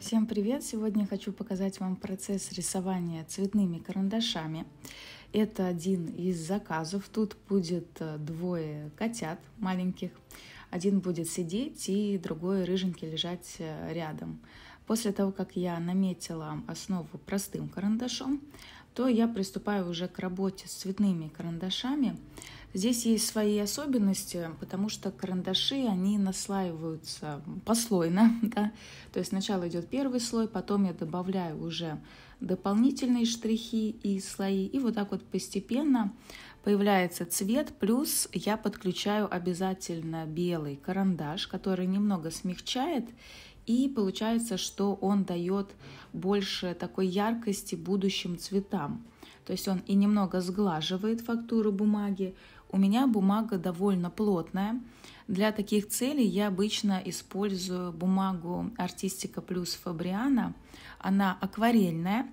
Всем привет! Сегодня хочу показать вам процесс рисования цветными карандашами. Это один из заказов. Тут будет э, двое котят маленьких. Один будет сидеть и другой рыженький лежать э, рядом. После того, как я наметила основу простым карандашом, то я приступаю уже к работе с цветными карандашами. Здесь есть свои особенности, потому что карандаши, они наслаиваются послойно. Да? То есть сначала идет первый слой, потом я добавляю уже дополнительные штрихи и слои. И вот так вот постепенно появляется цвет, плюс я подключаю обязательно белый карандаш, который немного смягчает, и получается, что он дает больше такой яркости будущим цветам. То есть он и немного сглаживает фактуру бумаги, у меня бумага довольно плотная. Для таких целей я обычно использую бумагу Артистика плюс Фабриана. Она акварельная,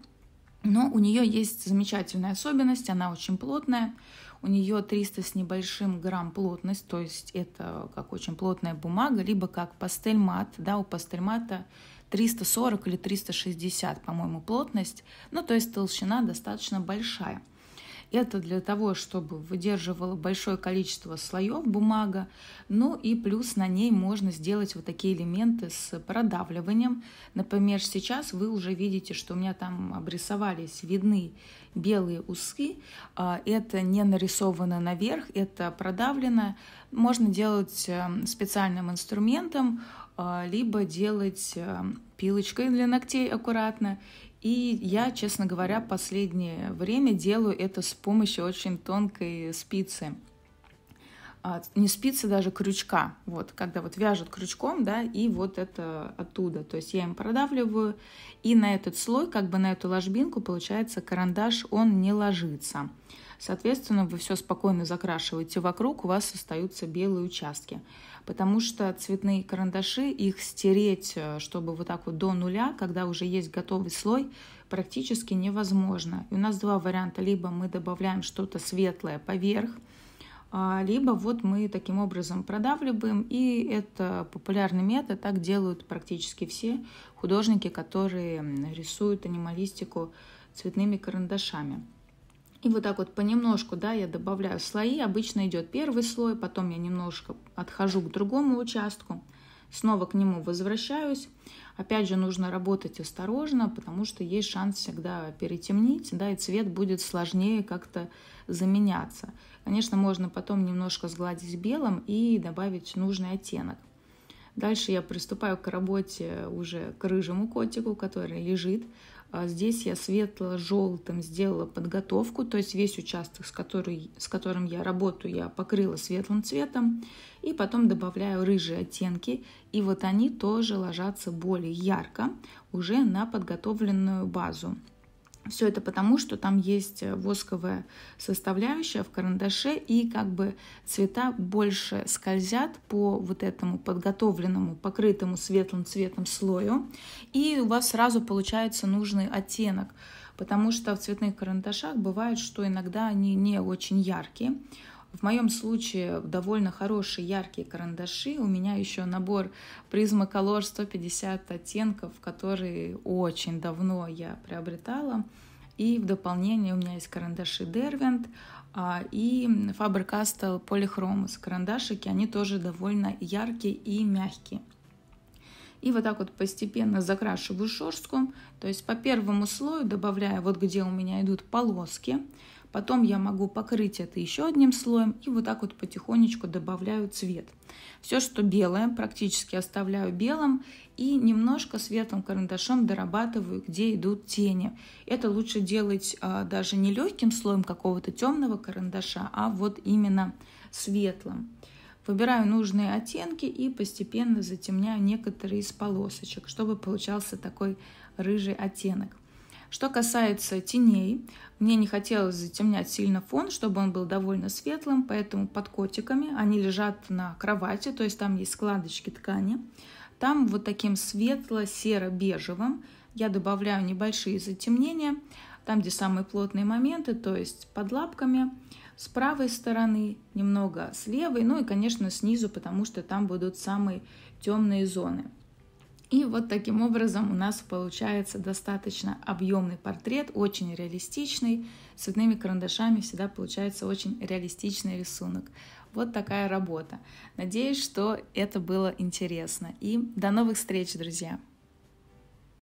но у нее есть замечательная особенность, она очень плотная. У нее 300 с небольшим грамм плотность, то есть это как очень плотная бумага, либо как пастельмат. Да, у пастельмата 340 или 360, по-моему, плотность. Ну, то есть толщина достаточно большая. Это для того, чтобы выдерживала большое количество слоев бумага. Ну и плюс на ней можно сделать вот такие элементы с продавливанием. Например, сейчас вы уже видите, что у меня там обрисовались, видны белые усы. А, это не нарисовано наверх, это продавлено. Можно делать э, специальным инструментом, а, либо делать э, пилочкой для ногтей аккуратно и я, честно говоря, последнее время делаю это с помощью очень тонкой спицы. А, не спицы, даже крючка. Вот, когда вот вяжут крючком, да, и вот это оттуда. То есть я им продавливаю, и на этот слой, как бы на эту ложбинку, получается, карандаш, он не ложится. Соответственно, вы все спокойно закрашиваете вокруг, у вас остаются белые участки. Потому что цветные карандаши, их стереть, э, чтобы вот так вот до нуля, когда уже есть готовый слой, практически невозможно. И у нас два варианта. Либо мы добавляем что-то светлое поверх, а, либо вот мы таким образом продавливаем, и это популярный метод, так делают практически все художники, которые рисуют анималистику цветными карандашами. И вот так вот понемножку, да, я добавляю слои. Обычно идет первый слой, потом я немножко отхожу к другому участку, снова к нему возвращаюсь. Опять же, нужно работать осторожно, потому что есть шанс всегда перетемнить, да, и цвет будет сложнее как-то заменяться. Конечно, можно потом немножко сгладить белым и добавить нужный оттенок. Дальше я приступаю к работе уже к рыжему котику, который лежит. А здесь я светло-желтым сделала подготовку, то есть весь участок, с, который, с которым я работаю, я покрыла светлым цветом. И потом добавляю рыжие оттенки. И вот они тоже ложатся более ярко уже на подготовленную базу. Все это потому, что там есть э, восковая составляющая в карандаше, и как бы цвета больше скользят по вот этому подготовленному, покрытому светлым цветом слою, и у вас сразу получается нужный оттенок, потому что в цветных карандашах бывает, что иногда они не очень яркие, в моем случае довольно хорошие яркие карандаши. У меня еще набор призма Color 150 оттенков, которые очень давно я приобретала. И в дополнение у меня есть карандаши Derwent а, и Faber-Castell Polychromus. Карандашики, они тоже довольно яркие и мягкие. И вот так вот постепенно закрашиваю шерстку. То есть по первому слою добавляю, вот где у меня идут полоски. Потом я могу покрыть это еще одним слоем и вот так вот потихонечку добавляю цвет. Все, что белое, практически оставляю белым и немножко светлым карандашом дорабатываю, где идут тени. Это лучше делать а, даже не легким слоем какого-то темного карандаша, а вот именно светлым. Выбираю нужные оттенки и постепенно затемняю некоторые из полосочек, чтобы получался такой рыжий оттенок. Что касается теней, мне не хотелось затемнять сильно фон, чтобы он был довольно светлым, поэтому под котиками они лежат на кровати, то есть там есть складочки ткани. Там вот таким светло-серо-бежевым я добавляю небольшие затемнения, там, где самые плотные моменты, то есть под лапками, с правой стороны, немного с левой, ну и, конечно, снизу, потому что там будут самые темные зоны. И вот таким образом у нас получается достаточно объемный портрет, очень реалистичный. Цветными карандашами всегда получается очень реалистичный рисунок. Вот такая работа. Надеюсь, что это было интересно. И до новых встреч, друзья!